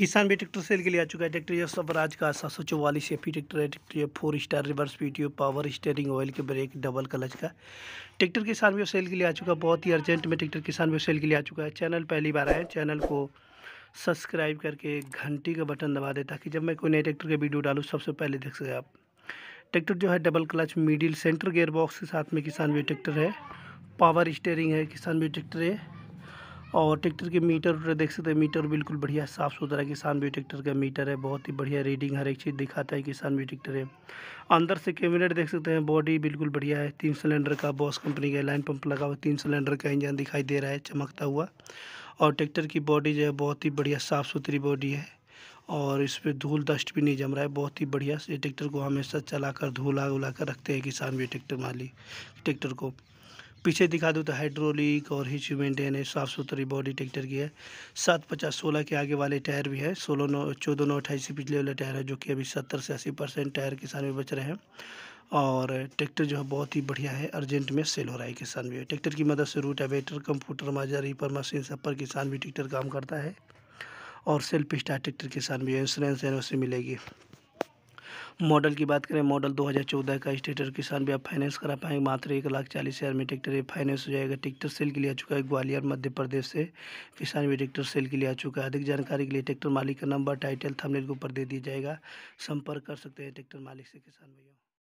किसान भी tractor cell के लिए आ चुका है ट्रैक्टर यह स्वराज का सात सौ चौवालीस एफ ट्रैक्टर है tractor four star reverse PTO power steering oil के ब्रेक डबल कलच का ट्रैक्टर किसान भी सेल के लिए आ चुका है बहुत ही अर्जेंट में ट्रैक्टर किसान भी सेल के लिए आ चुका है चैनल पहली बार आए चैनल को सब्सक्राइब करके घंटी का बटन दबा दें ताकि जब मैं कोई नए ट्रैक्टर का वीडियो डालूँ सबसे पहले देख सकें आप ट्रैक्टर जो है double clutch middle centre gear box के साथ में किसान भी ट्रैक्टर है पावर स्टेयरिंग है किसान भी ट्रैक्टर है और ट्रैक्टर के मीटर देख सकते हैं मीटर बिल्कुल बढ़िया साफ़ सुथरा किसान भी ट्रैक्टर का मीटर है बहुत ही बढ़िया रीडिंग हर एक चीज़ दिखाता है किसान भी ट्रैक्टर है अंदर से कैबिनेट देख सकते हैं बॉडी बिल्कुल बढ़िया है तीन सिलेंडर का बॉस कंपनी का लाइन पंप लगा हुआ तीन सिलेंडर का इंजन दिखाई दे रहा है चमकता हुआ और ट्रैक्टर की बॉडी जो है बहुत ही बढ़िया साफ़ सुथरी बॉडी है और इस पर धूल डस्ट भी नहीं जम रहा है बहुत ही बढ़िया से ट्रैक्टर को हमेशा चला कर धूला उला कर रखते हैं किसान भी ट्रैक्टर मालिक ट्रैक्टर को पीछे दिखा दूँ तो हाइड्रोलिक और हिच मेंटेन है साफ़ सुथरी बॉडी ट्रैक्टर की है सात पचास सोलह के आगे वाले टायर भी है सोलह नौ चौदह नौ अट्ठाईस से पिछले वाले टायर है जो कि अभी सत्तर से अस्सी परसेंट टायर किसान में बच रहे हैं और ट्रैक्टर जो है बहुत ही बढ़िया है अर्जेंट में सेल हो रहा है किसान भी ट्रैक्टर की मदद से रूट एवेटर कंप्यूटर माजर रीपर मशीन सब पर किसान भी ट्रैक्टर काम करता है और सेल्फ स्टार्ट ट्रैक्टर किसान भी इंश्योरेंस एन मिलेगी मॉडल की बात करें मॉडल 2014 का स्टेटर किसान भी आप फाइनेंस करा पाएंगे मात्र एक लाख चालीस हज़ार में ट्रैक्टर ये फाइनेंस हो जाएगा ट्रैक्टर सेल के लिए आ चुका है ग्वालियर मध्य प्रदेश से किसान भी ट्रैक्टर सेल के लिए आ चुका है अधिक जानकारी के लिए ट्रैक्टर मालिक का नंबर टाइटल थमलेट के ऊपर दे दिया जाएगा संपर्क कर सकते हैं ट्रैक्टर मालिक से किसान भैया